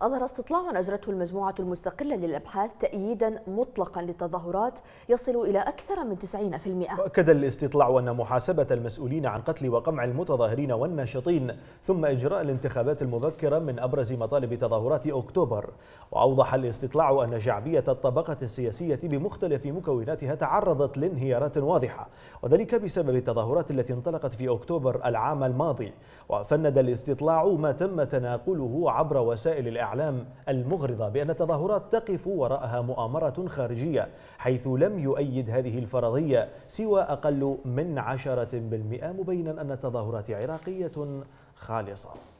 أظهر استطلاع أجرته المجموعة المستقلة للأبحاث تأييدا مطلقا للتظاهرات يصل إلى أكثر من 90% وأكد الاستطلاع أن محاسبة المسؤولين عن قتل وقمع المتظاهرين والناشطين ثم إجراء الانتخابات المبكرة من أبرز مطالب تظاهرات أكتوبر وأوضح الاستطلاع أن شعبية الطبقة السياسية بمختلف مكوناتها تعرضت لانهيارات واضحة وذلك بسبب التظاهرات التي انطلقت في أكتوبر العام الماضي وفند الاستطلاع ما تم تناقله عبر وسائل الإعلام الإعلام المغرضة بأن التظاهرات تقف وراءها مؤامرة خارجية حيث لم يؤيد هذه الفرضية سوى أقل من 10% مبينا أن التظاهرات عراقية خالصة